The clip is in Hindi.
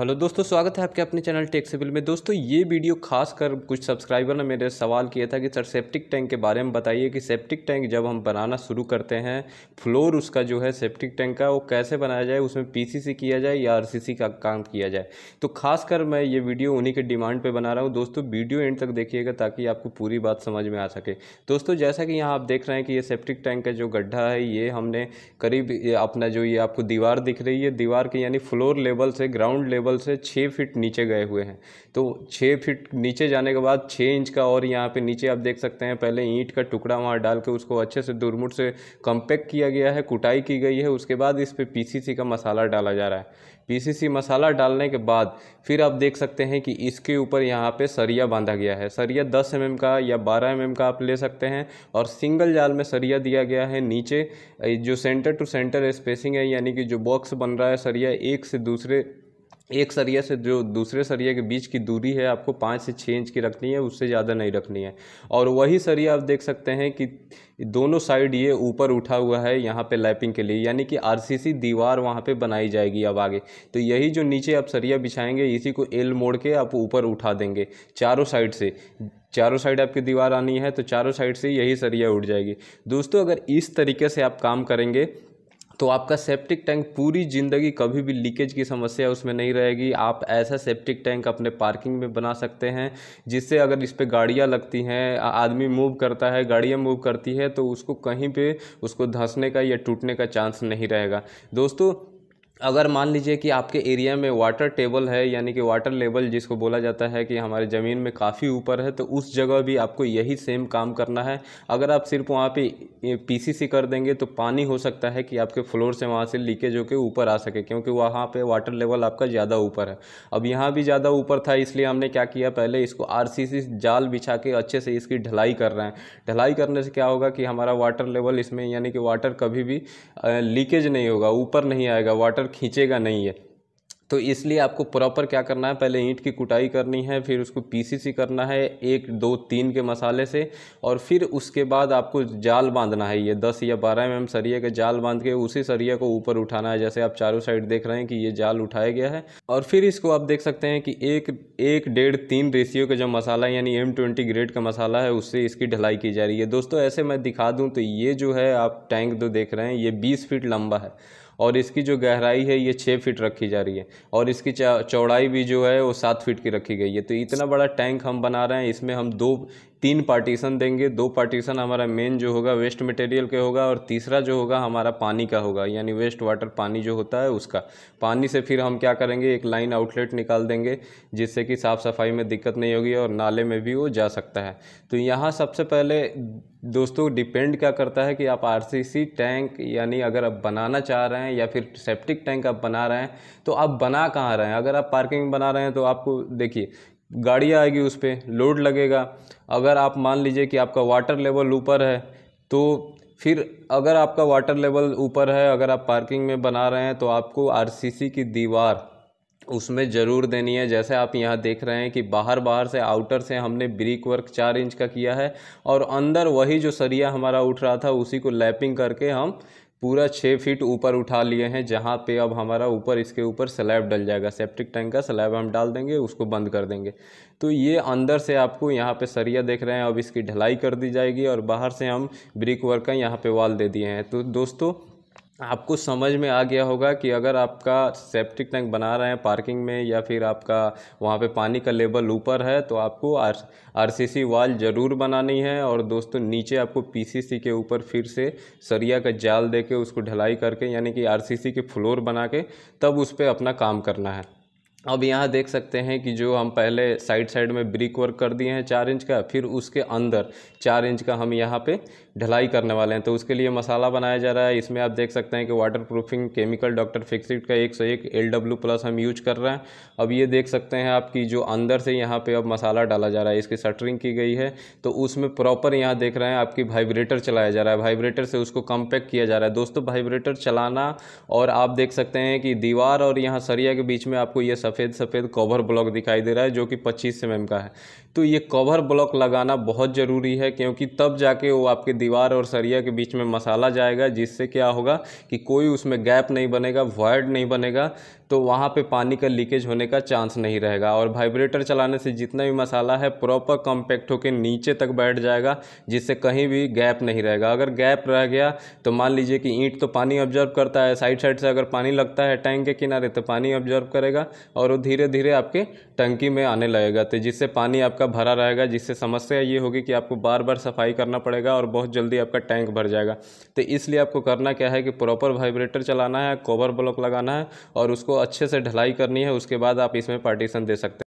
हेलो दोस्तों स्वागत है आपके अपने चैनल टेक सिविल में दोस्तों ये वीडियो खासकर कुछ सब्सक्राइबर ने मेरे सवाल किया था कि सर सेप्टिक टैंक के बारे में बताइए कि सेप्टिक टैंक जब हम बनाना शुरू करते हैं फ्लोर उसका जो है सेप्टिक टैंक का वो कैसे बनाया जाए उसमें पीसीसी किया जाए या आर का काम किया जाए तो खासकर मैं ये वीडियो उन्हीं के डिमांड पर बना रहा हूँ दोस्तों वीडियो एंड तक देखिएगा ताकि आपको पूरी बात समझ में आ सके दोस्तों जैसा कि यहाँ आप देख रहे हैं कि ये सेप्टिक टैंक का जो गड्ढा है ये हमने करीब अपना जो ये आपको दीवार दिख रही है दीवार के यानी फ्लोर लेवल से ग्राउंड लेवल लेवल से छः फिट नीचे गए हुए हैं तो छः फिट नीचे जाने के बाद छः इंच का और यहाँ पे नीचे आप देख सकते हैं पहले ईंट का टुकड़ा वहाँ डाल के उसको अच्छे से दुरमुट से कंपैक्ट किया गया है कुटाई की गई है उसके बाद इस पर पी का मसाला डाला जा रहा है पीसीसी मसाला डालने के बाद फिर आप देख सकते हैं कि इसके ऊपर यहाँ पे सरिया बांधा गया है सरिया 10 एम mm का या 12 एम mm का आप ले सकते हैं और सिंगल जाल में सरिया दिया गया है नीचे जो सेंटर टू सेंटर स्पेसिंग है यानी कि जो बॉक्स बन रहा है सरिया एक से दूसरे एक सरिया से जो दूसरे सरिया के बीच की दूरी है आपको पाँच से छः इंच की रखनी है उससे ज़्यादा नहीं रखनी है और वही सरिया आप देख सकते हैं कि दोनों साइड ये ऊपर उठा हुआ है यहाँ पे लैपिंग के लिए यानी कि आरसीसी दीवार वहाँ पे बनाई जाएगी अब आगे तो यही जो नीचे आप सरिया बिछाएंगे इसी को एल मोड़ के आप ऊपर उठा देंगे चारों साइड से चारों साइड आपकी दीवार आनी है तो चारों साइड से यही सरिया उठ जाएगी दोस्तों अगर इस तरीके से आप काम करेंगे तो आपका सेप्टिक टैंक पूरी ज़िंदगी कभी भी लीकेज की समस्या उसमें नहीं रहेगी आप ऐसा सेप्टिक टैंक अपने पार्किंग में बना सकते हैं जिससे अगर इस पर गाड़ियाँ लगती हैं आदमी मूव करता है गाड़ियाँ मूव करती है तो उसको कहीं पे उसको धंसने का या टूटने का चांस नहीं रहेगा दोस्तों अगर मान लीजिए कि आपके एरिया में वाटर टेबल है यानी कि वाटर लेवल जिसको बोला जाता है कि हमारे ज़मीन में काफ़ी ऊपर है तो उस जगह भी आपको यही सेम काम करना है अगर आप सिर्फ वहाँ पे पीसीसी कर देंगे तो पानी हो सकता है कि आपके फ्लोर से वहाँ से लीकेज होकर ऊपर आ सके क्योंकि वहाँ पे वाटर लेवल आपका ज़्यादा ऊपर है अब यहाँ भी ज़्यादा ऊपर था इसलिए हमने क्या किया पहले इसको आर जाल बिछा के अच्छे से इसकी ढलाई कर रहे हैं ढलाई करने से क्या होगा कि हमारा वाटर लेवल इसमें यानी कि वाटर कभी भी लीकेज नहीं होगा ऊपर नहीं आएगा वाटर कलर खींचेगा नहीं है तो इसलिए आपको प्रॉपर क्या करना है पहले ईंट की कुटाई करनी है फिर उसको पीसीसी करना है एक दो तीन के मसाले से और फिर उसके बाद आपको जाल बांधना है ये दस या बारह एम एम सरिया का जाल बांध के उसी सरिया को ऊपर उठाना है जैसे आप चारों साइड देख रहे हैं कि ये जाल उठाया गया है और फिर इसको आप देख सकते हैं कि एक एक डेढ़ तीन रेशियो का जो मसाला यानी एम ट्वेंटी ग्रेड का मसाला है उससे इसकी ढलाई की जा रही है दोस्तों ऐसे मैं दिखा दूँ तो ये जो है आप टैंक जो तो देख रहे हैं ये बीस फीट लंबा है और इसकी जो गहराई है ये छः फीट रखी जा रही है और इसकी चौड़ाई भी जो है वो सात फीट की रखी गई है तो इतना बड़ा टैंक हम बना रहे हैं इसमें हम दो तीन पार्टीशन देंगे दो पार्टीशन हमारा मेन जो होगा वेस्ट मटेरियल के होगा और तीसरा जो होगा हमारा पानी का होगा यानी वेस्ट वाटर पानी जो होता है उसका पानी से फिर हम क्या करेंगे एक लाइन आउटलेट निकाल देंगे जिससे कि साफ़ सफाई में दिक्कत नहीं होगी और नाले में भी वो जा सकता है तो यहाँ सबसे पहले दोस्तों डिपेंड क्या करता है कि आप आरसीसी टैंक यानी अगर आप बनाना चाह रहे हैं या फिर सेप्टिक टैंक आप बना रहे हैं तो आप बना कहाँ रहे हैं अगर आप पार्किंग बना रहे हैं तो आपको देखिए गाड़ी आएगी उस पर लोड लगेगा अगर आप मान लीजिए कि आपका वाटर लेवल ऊपर है तो फिर अगर आपका वाटर लेवल ऊपर है अगर आप पार्किंग में बना रहे हैं तो आपको आरसीसी की दीवार उसमें ज़रूर देनी है जैसे आप यहाँ देख रहे हैं कि बाहर बाहर से आउटर से हमने ब्रिक वर्क चार इंच का किया है और अंदर वही जो सरिया हमारा उठ रहा था उसी को लैपिंग करके हम पूरा छः फीट ऊपर उठा लिए हैं जहाँ पे अब हमारा ऊपर इसके ऊपर स्लैब डल जाएगा सेप्टिक टैंक का स्लैब हम डाल देंगे उसको बंद कर देंगे तो ये अंदर से आपको यहाँ पे सरिया देख रहे हैं अब इसकी ढलाई कर दी जाएगी और बाहर से हम ब्रिक वर्क का यहाँ पे वाल दे दिए हैं तो दोस्तों आपको समझ में आ गया होगा कि अगर आपका सेप्टिक टैंक बना रहे हैं पार्किंग में या फिर आपका वहाँ पे पानी का लेवल ऊपर है तो आपको आर आरसीसी वाल ज़रूर बनानी है और दोस्तों नीचे आपको पीसीसी के ऊपर फिर से सरिया का जाल दे के उसको ढलाई करके यानी कि आरसीसी के फ्लोर बना के तब उस पर अपना काम करना है अब यहाँ देख सकते हैं कि जो हम पहले साइड साइड में ब्रिक वर्क कर दिए हैं चार इंच का फिर उसके अंदर चार इंच का हम यहाँ पे ढलाई करने वाले हैं तो उसके लिए मसाला बनाया जा रहा है इसमें आप देख सकते हैं कि waterproofing chemical doctor Fixit का एक सौ एक एल डब्ल्यू प्लस हम यूज कर रहे हैं अब ये देख सकते हैं आप कि जो अंदर से यहाँ पर अब मसाला डाला जा रहा है इसकी शटरिंग की गई है तो उसमें प्रॉपर यहाँ देख रहे हैं आपकी वाइब्रेटर चलाया जा रहा है वाइब्रेटर से उसको कम्पैक्ट किया जा रहा है दोस्तों वाइब्रेटर चलाना और आप देख सकते हैं कि दीवार और यहाँ सरिया के बीच में आपको ये सब सफ़ेद सफ़ेद कवर ब्लॉक दिखाई दे रहा है जो कि 25 एम का है तो ये कवर ब्लॉक लगाना बहुत ज़रूरी है क्योंकि तब जाके वो आपके दीवार और सरिया के बीच में मसाला जाएगा जिससे क्या होगा कि कोई उसमें गैप नहीं बनेगा वॉयड नहीं बनेगा तो वहाँ पे पानी का लीकेज होने का चांस नहीं रहेगा और वाइब्रेटर चलाने से जितना भी मसाला है प्रॉपर कॉम्पैक्ट होकर नीचे तक बैठ जाएगा जिससे कहीं भी गैप नहीं रहेगा अगर गैप रह गया तो मान लीजिए कि ईंट तो पानी ऑब्जर्व करता है साइड साइड से अगर पानी लगता है टैंक के किनारे तो पानी ऑब्जर्व करेगा और वो धीरे धीरे आपके टंकी में आने लगेगा तो जिससे पानी आपका भरा रहेगा जिससे समस्या ये होगी कि आपको बार बार सफाई करना पड़ेगा और बहुत जल्दी आपका टैंक भर जाएगा तो इसलिए आपको करना क्या है कि प्रॉपर वाइब्रेटर चलाना है कवर ब्लॉक लगाना है और उसको अच्छे से ढलाई करनी है उसके बाद आप इसमें पार्टीशन दे सकते हैं